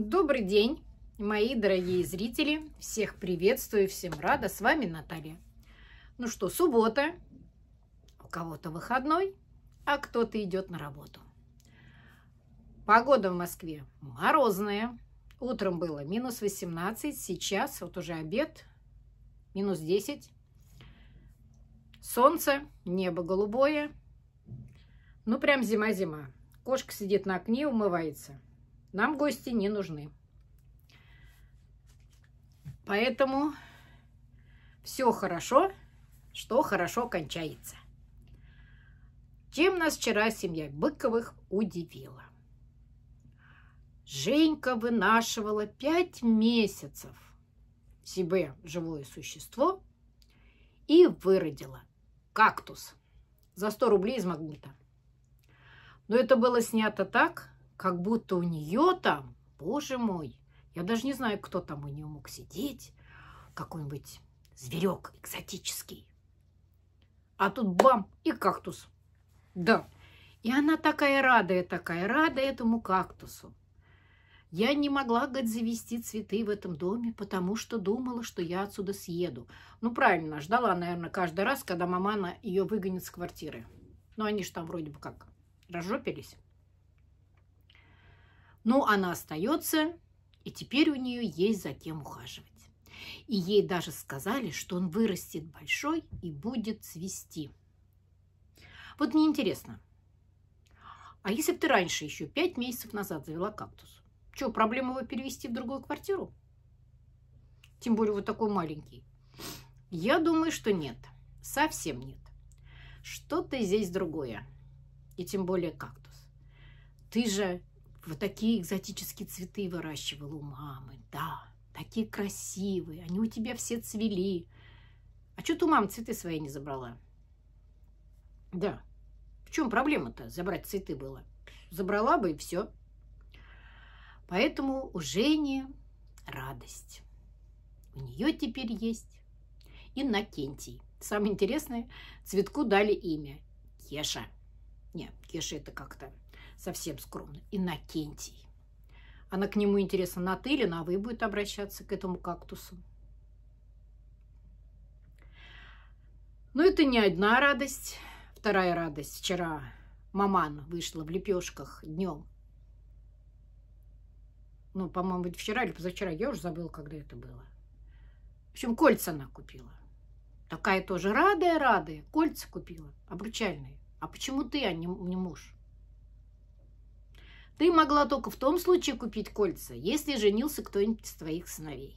Добрый день, мои дорогие зрители! Всех приветствую, всем рада! С вами Наталья. Ну что, суббота, у кого-то выходной, а кто-то идет на работу. Погода в Москве морозная. Утром было минус 18, сейчас вот уже обед, минус 10. Солнце, небо голубое. Ну, прям зима-зима. Кошка сидит на окне, умывается – нам гости не нужны. Поэтому все хорошо, что хорошо кончается. Чем нас вчера семья Быковых удивила? Женька вынашивала пять месяцев себе живое существо и выродила кактус за 100 рублей из магнита. Но это было снято так, как будто у нее там, боже мой, я даже не знаю, кто там у нее мог сидеть, какой-нибудь зверек экзотический. А тут бам, и кактус. Да. И она такая радая, такая рада этому кактусу. Я не могла, говорит, завести цветы в этом доме, потому что думала, что я отсюда съеду. Ну, правильно, ждала, наверное, каждый раз, когда мамана ее выгонит с квартиры. Но ну, они же там вроде бы как разжопились. Но она остается, и теперь у нее есть за кем ухаживать. И ей даже сказали, что он вырастет большой и будет цвести. Вот мне интересно, а если бы ты раньше, еще пять месяцев назад, завела кактус? Что, проблема его перевести в другую квартиру? Тем более вот такой маленький. Я думаю, что нет. Совсем нет. Что-то здесь другое. И тем более кактус. Ты же вот такие экзотические цветы выращивала у мамы, да, такие красивые, они у тебя все цвели. А что ты у мамы цветы свои не забрала? Да, в чем проблема-то забрать цветы было? Забрала бы и все. Поэтому у Жени радость. У нее теперь есть Иннокентий. Самое интересное, цветку дали имя – Кеша. Нет, Кеша – это как-то совсем скромно, Иннокентий. Она к нему, интересно, на ты или на вы будет обращаться к этому кактусу. Но ну, это не одна радость. Вторая радость. Вчера маман вышла в лепешках днем. Ну, по-моему, вчера или позавчера. Я уже забыла, когда это было. В общем, кольца она купила. Такая тоже радая, радая. Кольца купила, обручальные. А почему ты, а не, не муж? Ты могла только в том случае купить кольца, если женился кто-нибудь из твоих сыновей.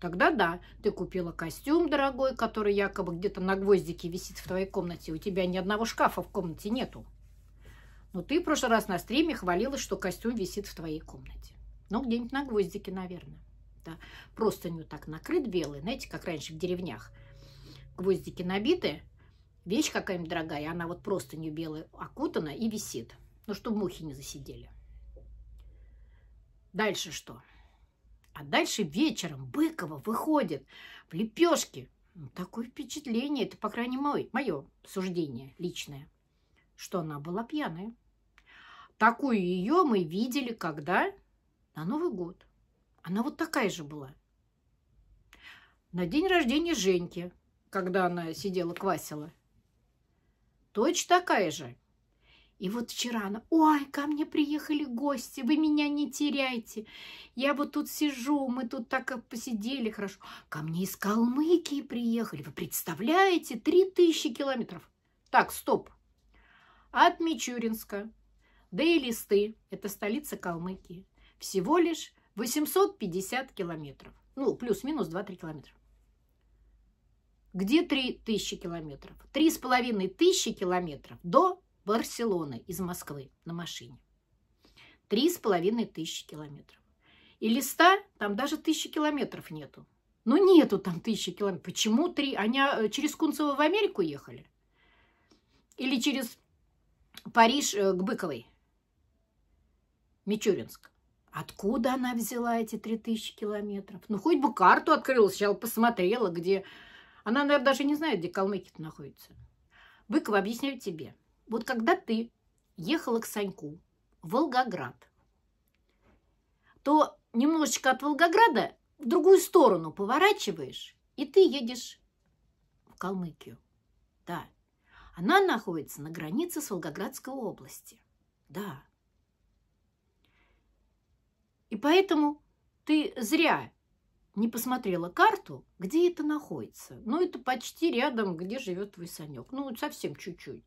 Тогда да, ты купила костюм дорогой, который якобы где-то на гвоздике висит в твоей комнате. У тебя ни одного шкафа в комнате нету. Но ты в прошлый раз на стриме хвалилась, что костюм висит в твоей комнате. Ну, где-нибудь на гвоздике, наверное. Да. просто Простыню так накрыт белый, знаете, как раньше в деревнях. Гвоздики набиты, вещь какая-нибудь дорогая, она вот просто не белая, окутана и висит. Ну, чтобы мухи не засидели. Дальше что? А дальше вечером Быкова выходит в лепешки. Ну, такое впечатление, это, по крайней мере, мое суждение личное, что она была пьяная. Такую ее мы видели когда? На Новый год. Она вот такая же была. На день рождения Женьки, когда она сидела, квасила. точно такая же. И вот вчера она, ой, ко мне приехали гости, вы меня не теряйте. Я вот тут сижу, мы тут так посидели хорошо. Ко мне из Калмыкии приехали, вы представляете, три тысячи километров. Так, стоп. От Мичуринска до Элисты, это столица Калмыкии, всего лишь 850 километров. Ну, плюс-минус 2-3 километра. Где три тысячи километров? Три с половиной тысячи километров до Барселоны из Москвы на машине. Три с половиной тысячи километров. И листа там даже тысячи километров нету. Ну, нету там тысячи километров. Почему три? Они а, через Кунцево в Америку ехали? Или через Париж э, к Быковой? Мичуринск. Откуда она взяла эти три тысячи километров? Ну, хоть бы карту открыла, сначала посмотрела, где... Она, наверное, даже не знает, где Калмыкия находится. Быкова, объясняю тебе. Вот когда ты ехала к Саньку в Волгоград, то немножечко от Волгограда в другую сторону поворачиваешь, и ты едешь в Калмыкию. Да, она находится на границе с Волгоградской области. Да. И поэтому ты зря не посмотрела карту, где это находится. Ну, это почти рядом, где живет твой Санек. Ну, совсем чуть-чуть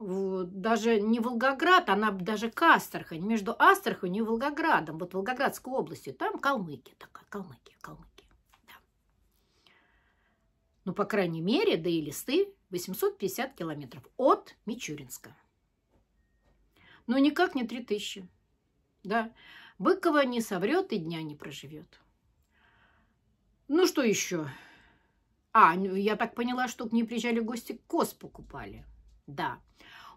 даже не Волгоград, она даже к Астрахань, между Астраханью и Волгоградом, вот Волгоградской областью, там Калмыкия такая, Калмыкия, Калмыкия. Да. Ну, по крайней мере, да и листы 850 километров от Мичуринска. Но никак не 3000. Да. Быкова не соврет и дня не проживет. Ну, что еще? А, ну, я так поняла, что к ней приезжали гости, кос покупали. Да.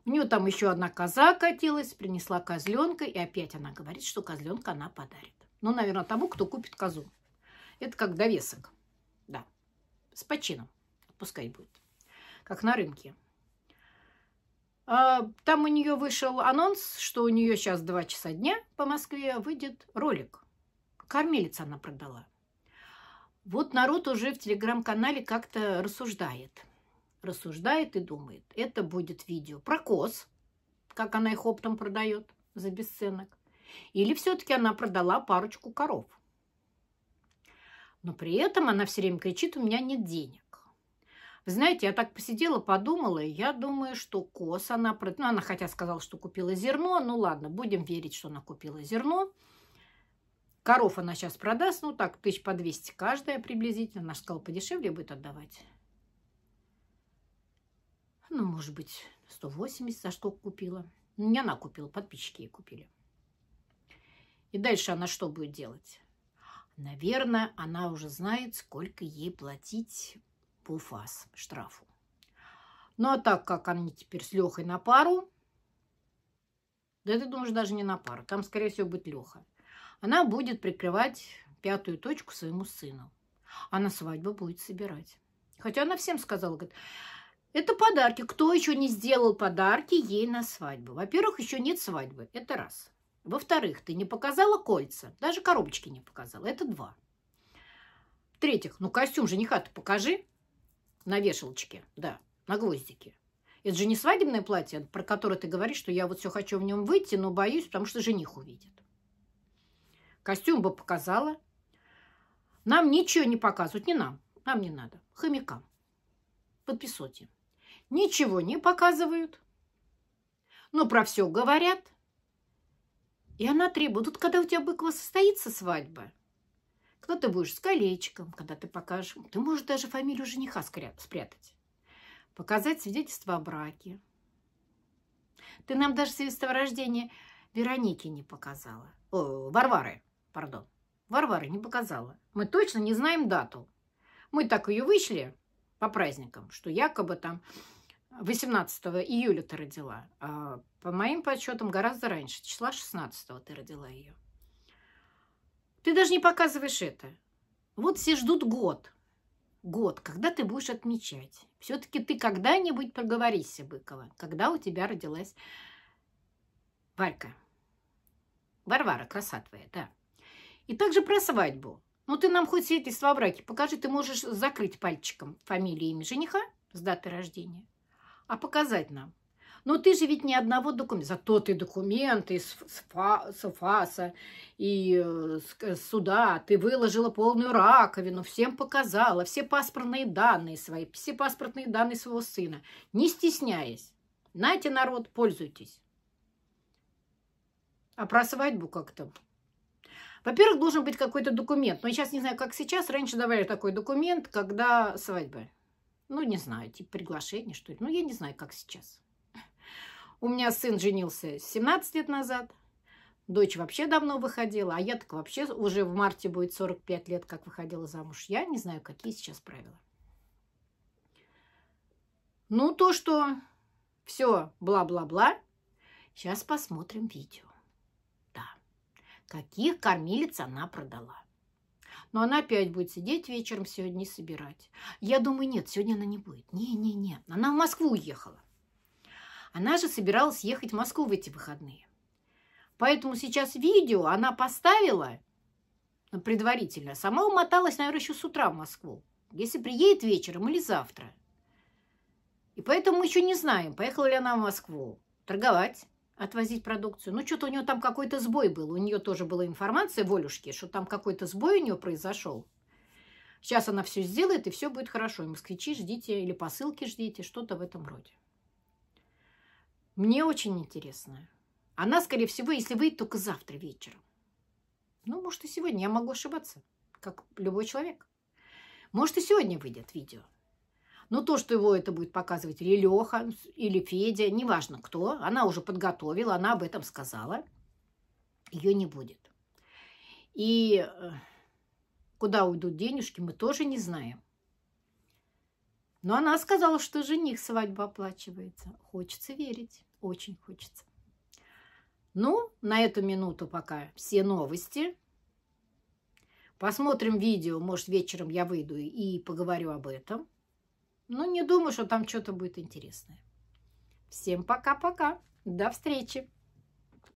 У нее там еще одна коза катилась, принесла козленка, и опять она говорит, что козленка она подарит. Ну, наверное, тому, кто купит козу. Это как довесок. Да. С почином. Пускай будет. Как на рынке. А, там у нее вышел анонс, что у нее сейчас 2 часа дня по Москве выйдет ролик. кормилица она продала. Вот народ уже в телеграм-канале как-то рассуждает – рассуждает и думает. Это будет видео про коз, как она их оптом продает за бесценок. Или все-таки она продала парочку коров. Но при этом она все время кричит, у меня нет денег. Вы знаете, я так посидела, подумала, и я думаю, что коз она... Ну, она хотя сказала, что купила зерно. Ну, ладно, будем верить, что она купила зерно. Коров она сейчас продаст, ну, так, тысяч по 200 каждая приблизительно. Она сказала, подешевле будет отдавать ну, может быть, 180 за штук купила. Не она купила, подписчики ей купили. И дальше она что будет делать? Наверное, она уже знает, сколько ей платить по фаз штрафу. Ну, а так как они теперь с Лехой на пару, да ты думаешь, даже не на пару, там, скорее всего, будет Леха. Она будет прикрывать пятую точку своему сыну. Она свадьбу будет собирать. Хотя она всем сказала, говорит, это подарки. Кто еще не сделал подарки ей на свадьбу? Во-первых, еще нет свадьбы. Это раз. Во-вторых, ты не показала кольца. Даже коробочки не показала. Это два. В-третьих, ну костюм жениха ты покажи. На вешалочке, да, на гвоздике. Это же не свадебное платье, про которое ты говоришь, что я вот все хочу в нем выйти, но боюсь, потому что жених увидит. Костюм бы показала. Нам ничего не показывают, не нам, нам не надо, хомякам, подписоте ничего не показывают, но про все говорят. И она требует, когда у тебя, быква, состоится свадьба, когда ты будешь с колечком, когда ты покажешь, ты можешь даже фамилию жениха спрятать, показать свидетельство о браке. Ты нам даже свидетельство о рождении Вероники не показала. О, Варвары, пардон. Варвары не показала. Мы точно не знаем дату. Мы так ее вышли по праздникам, что якобы там 18 июля ты родила. А, по моим подсчетам, гораздо раньше, числа 16 ты родила ее. Ты даже не показываешь это. Вот все ждут год. Год, когда ты будешь отмечать. Все-таки ты когда-нибудь проговорись, Быкова, когда у тебя родилась Варька. Варвара, краса твоя, да. И также про свадьбу. Ну, ты нам хоть свидетельство о браке покажи. Ты можешь закрыть пальчиком фамилию и имя жениха с даты рождения а показать нам. Но ты же ведь ни одного документа. Зато ты документы из с, ФАСа и э, э, с, суда. Ты выложила полную раковину, всем показала, все паспортные данные свои, все паспортные данные своего сына. Не стесняясь. Знаете, народ, пользуйтесь. А про свадьбу как-то... Во-первых, должен быть какой-то документ. Но я сейчас не знаю, как сейчас. Раньше давали такой документ, когда свадьба ну, не знаю, типа приглашение, что ли. Ну, я не знаю, как сейчас. У меня сын женился 17 лет назад, дочь вообще давно выходила, а я так вообще уже в марте будет 45 лет, как выходила замуж. Я не знаю, какие сейчас правила. Ну, то, что все бла-бла-бла, сейчас посмотрим видео. Да, каких кормилец она продала но она опять будет сидеть вечером сегодня и собирать. Я думаю, нет, сегодня она не будет. Не-не-не, она в Москву уехала. Она же собиралась ехать в Москву в эти выходные. Поэтому сейчас видео она поставила ну, предварительно. А сама умоталась, наверное, еще с утра в Москву. Если приедет вечером или завтра. И поэтому мы еще не знаем, поехала ли она в Москву торговать отвозить продукцию. Ну, что-то у нее там какой-то сбой был. У нее тоже была информация, Волюшки, что там какой-то сбой у нее произошел. Сейчас она все сделает, и все будет хорошо. И москвичи ждите или посылки ждите, что-то в этом роде. Мне очень интересно. Она, скорее всего, если выйдет, только завтра вечером. Ну, может, и сегодня. Я могу ошибаться, как любой человек. Может, и сегодня выйдет видео. Но то, что его это будет показывать или Леха, или Федя, неважно кто, она уже подготовила, она об этом сказала, ее не будет. И э, куда уйдут денежки, мы тоже не знаем. Но она сказала, что жених свадьба оплачивается. Хочется верить, очень хочется. Ну, на эту минуту пока все новости. Посмотрим видео, может, вечером я выйду и поговорю об этом. Ну, не думаю, что там что-то будет интересное. Всем пока-пока. До встречи.